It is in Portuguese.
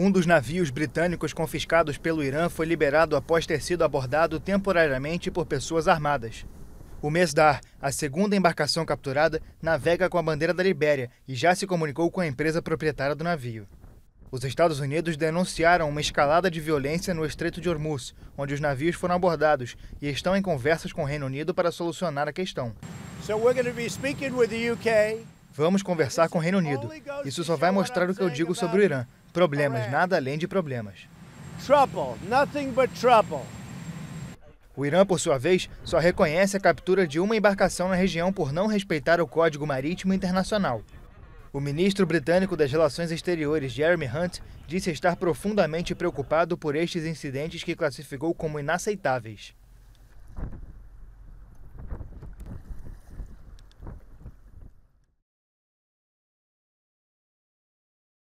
Um dos navios britânicos confiscados pelo Irã foi liberado após ter sido abordado temporariamente por pessoas armadas. O Mesdar, a segunda embarcação capturada, navega com a bandeira da Libéria e já se comunicou com a empresa proprietária do navio. Os Estados Unidos denunciaram uma escalada de violência no Estreito de Hormuz, onde os navios foram abordados e estão em conversas com o Reino Unido para solucionar a questão. Vamos conversar com o Reino Unido. Isso só vai mostrar o que eu digo sobre o Irã, Problemas, é. nada além de problemas. Trouble, nothing but trouble. O Irã, por sua vez, só reconhece a captura de uma embarcação na região por não respeitar o Código Marítimo Internacional. O ministro britânico das Relações Exteriores, Jeremy Hunt, disse estar profundamente preocupado por estes incidentes que classificou como inaceitáveis.